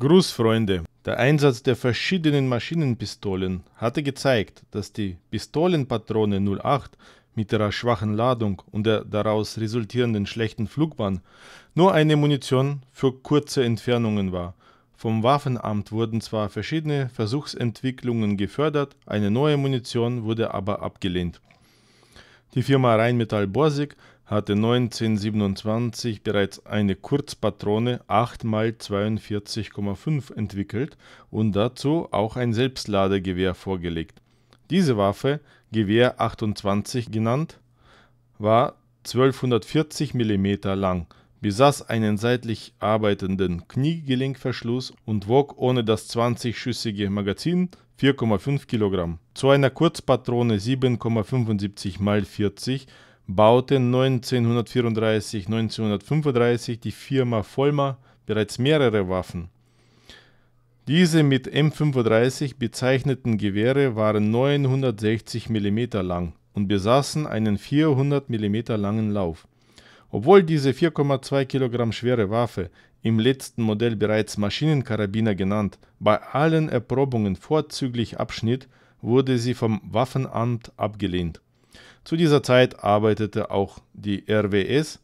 Gruß, Freunde! Der Einsatz der verschiedenen Maschinenpistolen hatte gezeigt, dass die Pistolenpatrone 08 mit ihrer schwachen Ladung und der daraus resultierenden schlechten Flugbahn nur eine Munition für kurze Entfernungen war. Vom Waffenamt wurden zwar verschiedene Versuchsentwicklungen gefördert, eine neue Munition wurde aber abgelehnt. Die Firma Rheinmetall Borsig hatte 1927 bereits eine Kurzpatrone 8x42,5 entwickelt und dazu auch ein Selbstladegewehr vorgelegt. Diese Waffe, Gewehr 28 genannt, war 1240 mm lang, besaß einen seitlich arbeitenden Kniegelenkverschluss und wog ohne das 20-schüssige Magazin 4,5 kg. Zu einer Kurzpatrone 7,75 x 40 baute 1934, 1935 die Firma Vollmer bereits mehrere Waffen. Diese mit M35 bezeichneten Gewehre waren 960 mm lang und besaßen einen 400 mm langen Lauf. Obwohl diese 4,2 kg schwere Waffe, im letzten Modell bereits Maschinenkarabiner genannt, bei allen Erprobungen vorzüglich abschnitt, wurde sie vom Waffenamt abgelehnt. Zu dieser Zeit arbeitete auch die RWS,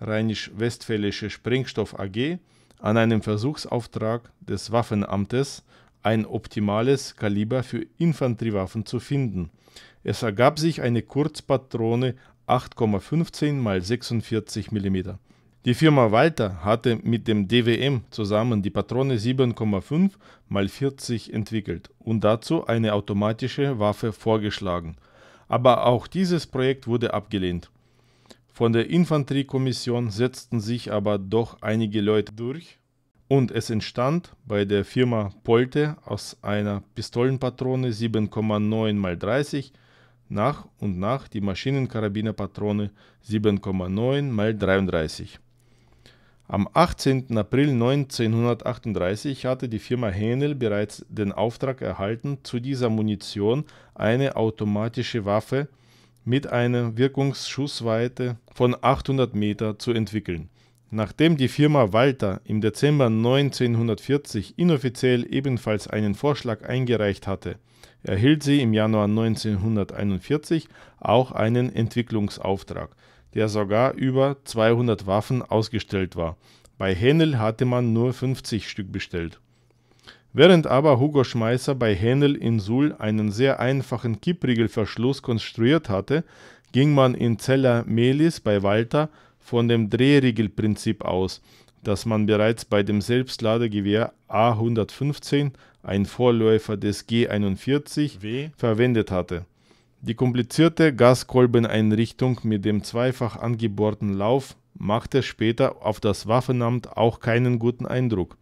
Rheinisch-Westfälische Sprengstoff AG, an einem Versuchsauftrag des Waffenamtes, ein optimales Kaliber für Infanteriewaffen zu finden. Es ergab sich eine Kurzpatrone 8,15 x 46 mm. Die Firma Walter hatte mit dem DWM zusammen die Patrone 7,5 x 40 entwickelt und dazu eine automatische Waffe vorgeschlagen – aber auch dieses Projekt wurde abgelehnt. Von der Infanteriekommission setzten sich aber doch einige Leute durch und es entstand bei der Firma Polte aus einer Pistolenpatrone 7,9 x 30 nach und nach die Maschinenkarabinerpatrone 7,9 x 33. Am 18. April 1938 hatte die Firma Hähnel bereits den Auftrag erhalten, zu dieser Munition eine automatische Waffe mit einer Wirkungsschussweite von 800 Meter zu entwickeln. Nachdem die Firma Walter im Dezember 1940 inoffiziell ebenfalls einen Vorschlag eingereicht hatte, erhielt sie im Januar 1941 auch einen Entwicklungsauftrag der sogar über 200 Waffen ausgestellt war. Bei Henel hatte man nur 50 Stück bestellt. Während aber Hugo Schmeisser bei Henel in Suhl einen sehr einfachen Kippriegelverschluss konstruiert hatte, ging man in Zeller Melis bei Walter von dem Drehriegelprinzip aus, das man bereits bei dem Selbstladegewehr A115, ein Vorläufer des G41, w? verwendet hatte. Die komplizierte Gaskolbeneinrichtung mit dem zweifach angebohrten Lauf machte später auf das Waffenamt auch keinen guten Eindruck.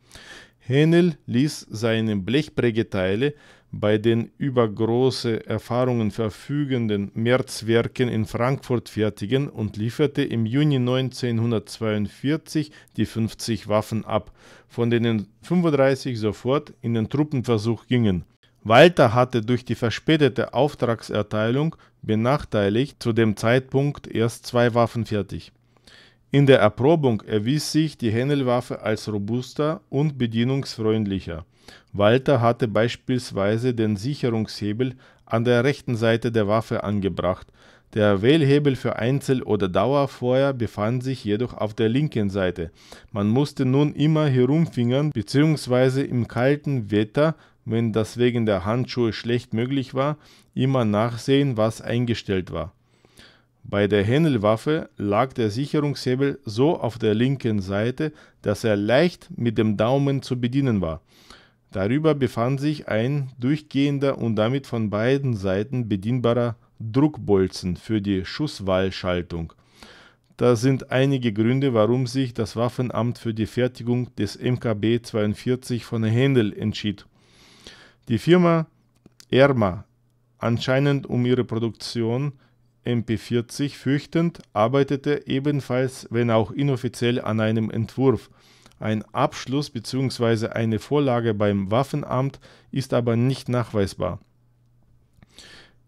Hähnel ließ seine Blechprägeteile bei den über große Erfahrungen verfügenden Märzwerken in Frankfurt fertigen und lieferte im Juni 1942 die 50 Waffen ab, von denen 35 sofort in den Truppenversuch gingen Walter hatte durch die verspätete Auftragserteilung benachteiligt zu dem Zeitpunkt erst zwei Waffen fertig. In der Erprobung erwies sich die Hennelwaffe als robuster und bedienungsfreundlicher. Walter hatte beispielsweise den Sicherungshebel an der rechten Seite der Waffe angebracht. Der Wählhebel für Einzel- oder Dauerfeuer befand sich jedoch auf der linken Seite. Man musste nun immer herumfingern bzw. im kalten Wetter wenn das wegen der Handschuhe schlecht möglich war, immer nachsehen, was eingestellt war. Bei der Händelwaffe lag der Sicherungshebel so auf der linken Seite, dass er leicht mit dem Daumen zu bedienen war. Darüber befand sich ein durchgehender und damit von beiden Seiten bedienbarer Druckbolzen für die Schusswahlschaltung. Das sind einige Gründe, warum sich das Waffenamt für die Fertigung des MKB 42 von Händel entschied. Die Firma Erma, anscheinend um ihre Produktion MP40 fürchtend, arbeitete ebenfalls, wenn auch inoffiziell, an einem Entwurf. Ein Abschluss bzw. eine Vorlage beim Waffenamt ist aber nicht nachweisbar.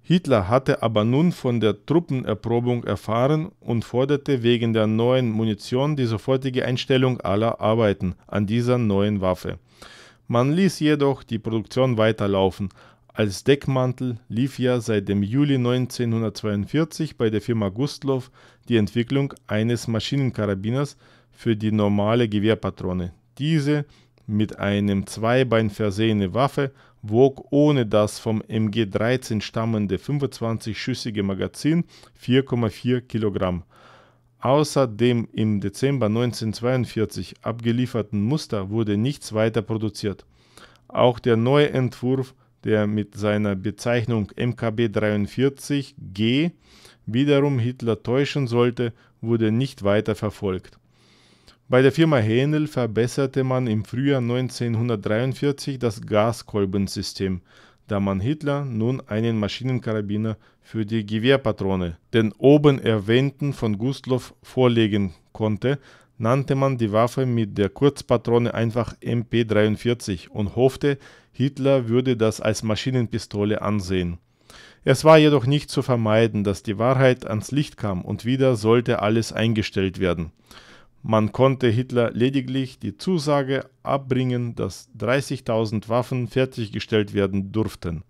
Hitler hatte aber nun von der Truppenerprobung erfahren und forderte wegen der neuen Munition die sofortige Einstellung aller Arbeiten an dieser neuen Waffe. Man ließ jedoch die Produktion weiterlaufen, als Deckmantel lief ja seit dem Juli 1942 bei der Firma Gustloff die Entwicklung eines Maschinenkarabiners für die normale Gewehrpatrone. Diese mit einem Zweibein versehene Waffe wog ohne das vom MG-13 stammende 25-schüssige Magazin 4,4 Kilogramm. Außer dem im Dezember 1942 abgelieferten Muster wurde nichts weiter produziert. Auch der neue Entwurf, der mit seiner Bezeichnung MKB 43G wiederum Hitler täuschen sollte, wurde nicht weiter verfolgt. Bei der Firma Hähnel verbesserte man im Frühjahr 1943 das Gaskolbensystem, da man Hitler nun einen Maschinenkarabiner für die Gewehrpatrone, den oben erwähnten von Gustloff, vorlegen konnte, nannte man die Waffe mit der Kurzpatrone einfach MP43 und hoffte, Hitler würde das als Maschinenpistole ansehen. Es war jedoch nicht zu vermeiden, dass die Wahrheit ans Licht kam und wieder sollte alles eingestellt werden. Man konnte Hitler lediglich die Zusage abbringen, dass 30.000 Waffen fertiggestellt werden durften.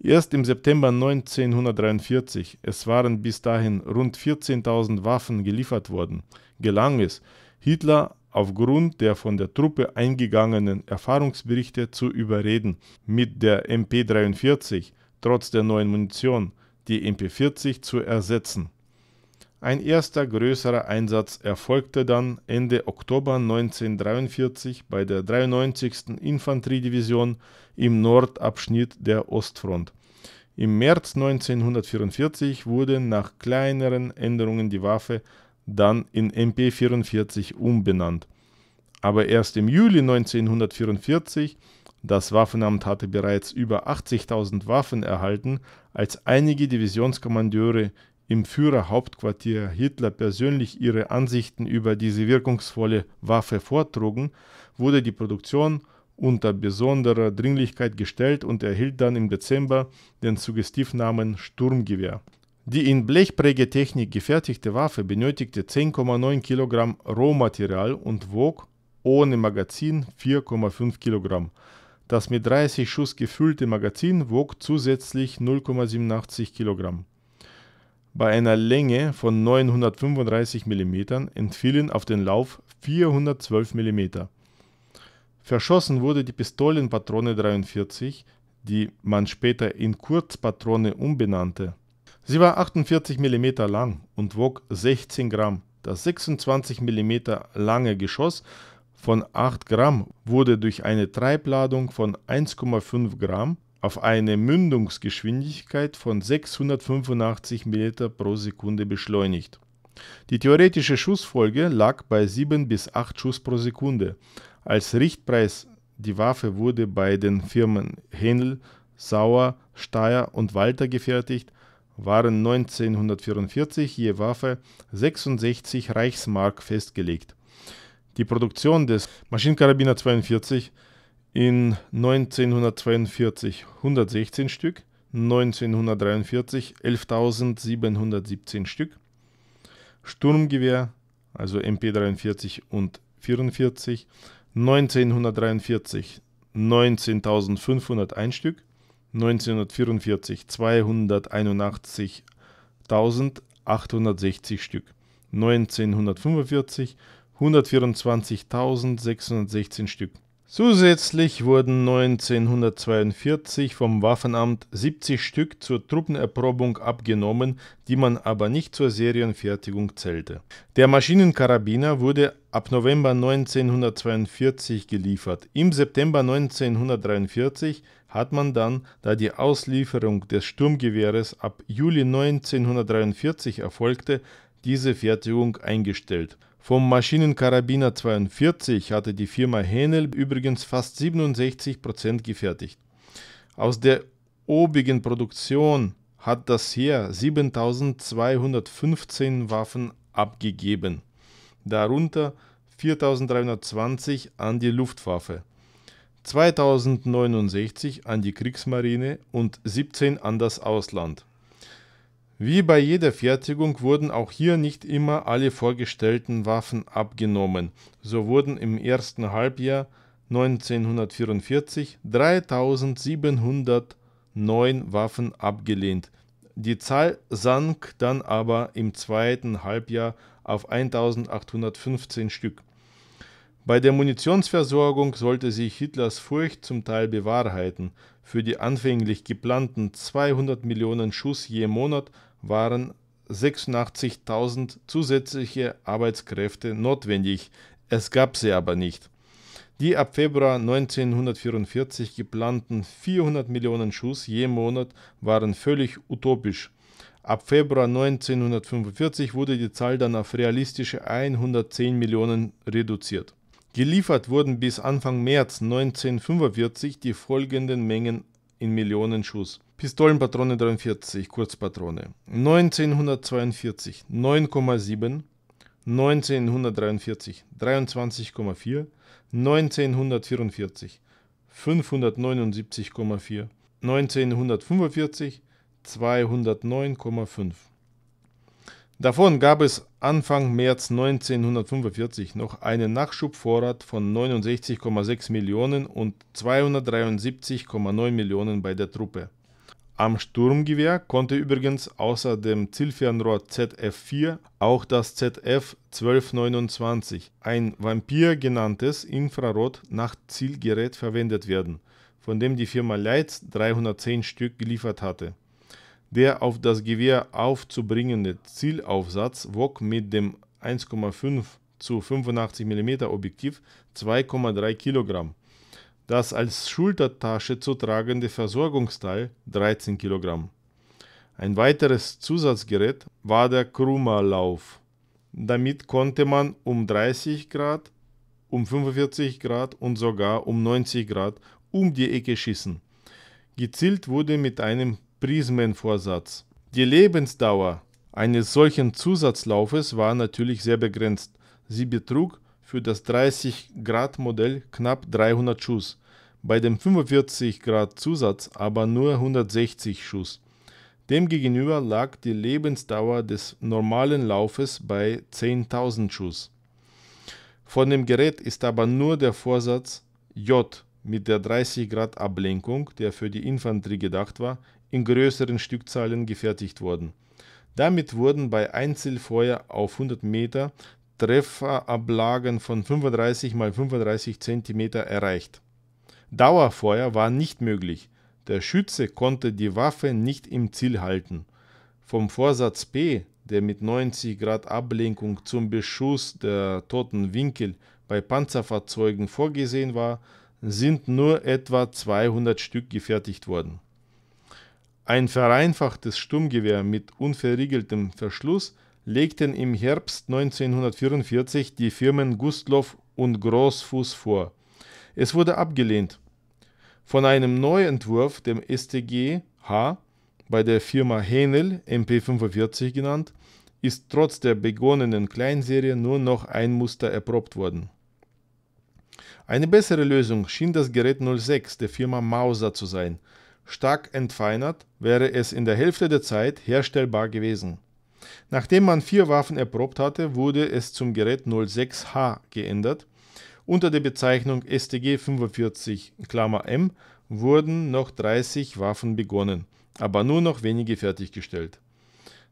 Erst im September 1943, es waren bis dahin rund 14.000 Waffen geliefert worden, gelang es, Hitler aufgrund der von der Truppe eingegangenen Erfahrungsberichte zu überreden, mit der MP-43 trotz der neuen Munition die MP-40 zu ersetzen. Ein erster größerer Einsatz erfolgte dann Ende Oktober 1943 bei der 93. Infanteriedivision im Nordabschnitt der Ostfront. Im März 1944 wurde nach kleineren Änderungen die Waffe dann in MP44 umbenannt. Aber erst im Juli 1944, das Waffenamt hatte bereits über 80.000 Waffen erhalten, als einige Divisionskommandeure im Führerhauptquartier Hitler persönlich ihre Ansichten über diese wirkungsvolle Waffe vortrugen, wurde die Produktion unter besonderer Dringlichkeit gestellt und erhielt dann im Dezember den Suggestivnamen Sturmgewehr. Die in Blechprägetechnik gefertigte Waffe benötigte 10,9 Kilogramm Rohmaterial und wog ohne Magazin 4,5 Kilogramm. Das mit 30 Schuss gefüllte Magazin wog zusätzlich 0,87 Kilogramm. Bei einer Länge von 935 mm entfielen auf den Lauf 412 mm. Verschossen wurde die Pistolenpatrone 43, die man später in Kurzpatrone umbenannte. Sie war 48 mm lang und wog 16 Gramm. Das 26 mm lange Geschoss von 8 Gramm wurde durch eine Treibladung von 1,5 Gramm auf eine Mündungsgeschwindigkeit von 685 mm pro Sekunde beschleunigt. Die theoretische Schussfolge lag bei 7 bis 8 Schuss pro Sekunde. Als Richtpreis die Waffe wurde bei den Firmen Henl, Sauer, Steyr und Walter gefertigt, waren 1944 je Waffe 66 Reichsmark festgelegt. Die Produktion des Maschinenkarabiner 42 in 1942 116 Stück, 1943 11.717 Stück, Sturmgewehr, also MP43 und 44, 1943 19.501 Stück, 1944 281.860 Stück, 1945 124.616 Stück, Zusätzlich wurden 1942 vom Waffenamt 70 Stück zur Truppenerprobung abgenommen, die man aber nicht zur Serienfertigung zählte. Der Maschinenkarabiner wurde ab November 1942 geliefert. Im September 1943 hat man dann, da die Auslieferung des Sturmgewehres ab Juli 1943 erfolgte, diese Fertigung eingestellt. Vom Maschinenkarabiner 42 hatte die Firma Henel übrigens fast 67% gefertigt. Aus der obigen Produktion hat das Heer 7215 Waffen abgegeben, darunter 4320 an die Luftwaffe, 2069 an die Kriegsmarine und 17 an das Ausland. Wie bei jeder Fertigung wurden auch hier nicht immer alle vorgestellten Waffen abgenommen. So wurden im ersten Halbjahr 1944 3709 Waffen abgelehnt. Die Zahl sank dann aber im zweiten Halbjahr auf 1815 Stück. Bei der Munitionsversorgung sollte sich Hitlers Furcht zum Teil bewahrheiten. Für die anfänglich geplanten 200 Millionen Schuss je Monat waren 86.000 zusätzliche Arbeitskräfte notwendig, es gab sie aber nicht. Die ab Februar 1944 geplanten 400 Millionen Schuss je Monat waren völlig utopisch. Ab Februar 1945 wurde die Zahl dann auf realistische 110 Millionen reduziert. Geliefert wurden bis Anfang März 1945 die folgenden Mengen in Millionen Schuss. Pistolenpatrone 43, Kurzpatrone. 1942 9,7, 1943 23,4, 1944 579,4, 1945 209,5. Davon gab es Anfang März 1945 noch einen Nachschubvorrat von 69,6 Millionen und 273,9 Millionen bei der Truppe. Am Sturmgewehr konnte übrigens außer dem Zielfernrohr ZF-4 auch das ZF-1229, ein Vampir genanntes Infrarot-Nachtzielgerät verwendet werden, von dem die Firma Leitz 310 Stück geliefert hatte. Der auf das Gewehr aufzubringende Zielaufsatz wog mit dem 1,5 zu 85 mm Objektiv 2,3 Kilogramm. Das als Schultertasche zu tragende Versorgungsteil 13 kg. Ein weiteres Zusatzgerät war der Krummerlauf. Damit konnte man um 30 Grad, um 45 Grad und sogar um 90 Grad um die Ecke schießen. Gezielt wurde mit einem Prismenvorsatz. Die Lebensdauer eines solchen Zusatzlaufes war natürlich sehr begrenzt. Sie betrug für das 30-Grad-Modell knapp 300 Schuss, bei dem 45-Grad-Zusatz aber nur 160 Schuss. Demgegenüber lag die Lebensdauer des normalen Laufes bei 10.000 Schuss. Von dem Gerät ist aber nur der Vorsatz J mit der 30 Grad Ablenkung, der für die Infanterie gedacht war, in größeren Stückzahlen gefertigt worden. Damit wurden bei Einzelfeuer auf 100 Meter Trefferablagen von 35 mal 35 cm erreicht. Dauerfeuer war nicht möglich. Der Schütze konnte die Waffe nicht im Ziel halten. Vom Vorsatz B, der mit 90 Grad Ablenkung zum Beschuss der toten Winkel bei Panzerfahrzeugen vorgesehen war, sind nur etwa 200 Stück gefertigt worden. Ein vereinfachtes Sturmgewehr mit unverriegeltem Verschluss legten im Herbst 1944 die Firmen Gustloff und Großfuß vor. Es wurde abgelehnt. Von einem Neuentwurf, dem STG H, bei der Firma Henel, MP45 genannt, ist trotz der begonnenen Kleinserie nur noch ein Muster erprobt worden. Eine bessere Lösung schien das Gerät 06 der Firma Mauser zu sein. Stark entfeinert wäre es in der Hälfte der Zeit herstellbar gewesen. Nachdem man vier Waffen erprobt hatte, wurde es zum Gerät 06H geändert. Unter der Bezeichnung STG 45 M wurden noch 30 Waffen begonnen, aber nur noch wenige fertiggestellt.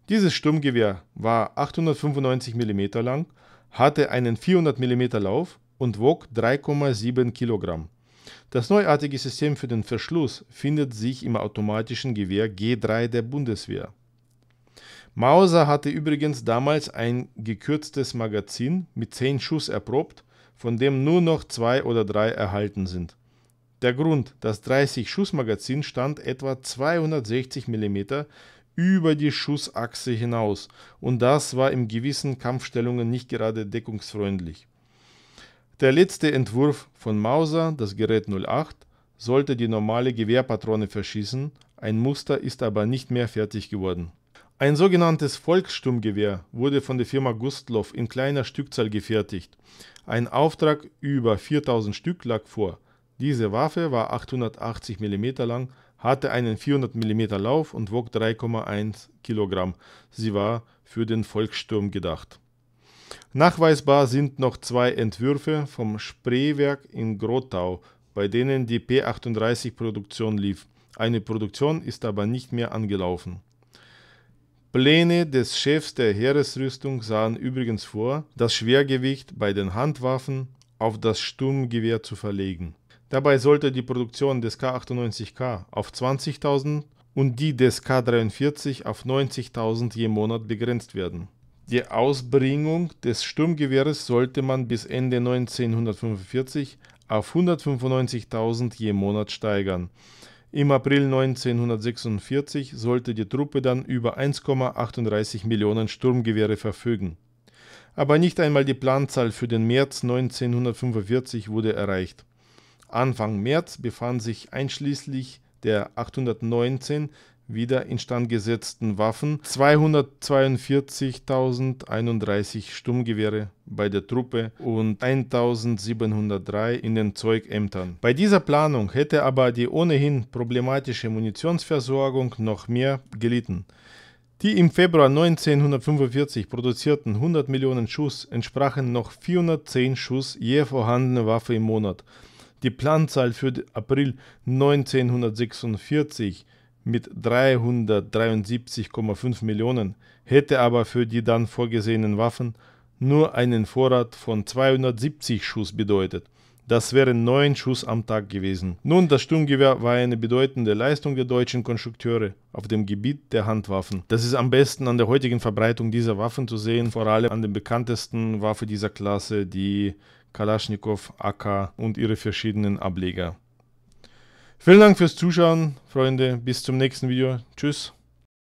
Dieses Sturmgewehr war 895 mm lang, hatte einen 400 mm Lauf und wog 3,7 kg. Das neuartige System für den Verschluss findet sich im automatischen Gewehr G3 der Bundeswehr. Mauser hatte übrigens damals ein gekürztes Magazin mit zehn Schuss erprobt, von dem nur noch zwei oder drei erhalten sind. Der Grund, das 30-Schuss-Magazin stand etwa 260 mm über die Schussachse hinaus und das war in gewissen Kampfstellungen nicht gerade deckungsfreundlich. Der letzte Entwurf von Mauser, das Gerät 08, sollte die normale Gewehrpatrone verschießen, ein Muster ist aber nicht mehr fertig geworden. Ein sogenanntes Volkssturmgewehr wurde von der Firma Gustloff in kleiner Stückzahl gefertigt. Ein Auftrag über 4000 Stück lag vor. Diese Waffe war 880 mm lang, hatte einen 400 mm Lauf und wog 3,1 kg. Sie war für den Volkssturm gedacht. Nachweisbar sind noch zwei Entwürfe vom Spreewerk in Grotau, bei denen die P38-Produktion lief. Eine Produktion ist aber nicht mehr angelaufen. Pläne des Chefs der Heeresrüstung sahen übrigens vor, das Schwergewicht bei den Handwaffen auf das Sturmgewehr zu verlegen. Dabei sollte die Produktion des K98K auf 20.000 und die des K43 auf 90.000 je Monat begrenzt werden. Die Ausbringung des Sturmgewehres sollte man bis Ende 1945 auf 195.000 je Monat steigern im April 1946 sollte die Truppe dann über 1,38 Millionen Sturmgewehre verfügen. Aber nicht einmal die Planzahl für den März 1945 wurde erreicht. Anfang März befand sich einschließlich der 819 wieder instand gesetzten Waffen 242.031 Sturmgewehre bei der Truppe und 1703 in den Zeugämtern. Bei dieser Planung hätte aber die ohnehin problematische Munitionsversorgung noch mehr gelitten. Die im Februar 1945 produzierten 100 Millionen Schuss entsprachen noch 410 Schuss je vorhandene Waffe im Monat. Die Planzahl für April 1946 mit 373,5 Millionen, hätte aber für die dann vorgesehenen Waffen nur einen Vorrat von 270 Schuss bedeutet. Das wären neun Schuss am Tag gewesen. Nun, das Sturmgewehr war eine bedeutende Leistung der deutschen Konstrukteure auf dem Gebiet der Handwaffen. Das ist am besten an der heutigen Verbreitung dieser Waffen zu sehen, vor allem an der bekanntesten Waffe dieser Klasse, die Kalaschnikow, AK und ihre verschiedenen Ableger. Vielen Dank fürs Zuschauen, Freunde. Bis zum nächsten Video. Tschüss.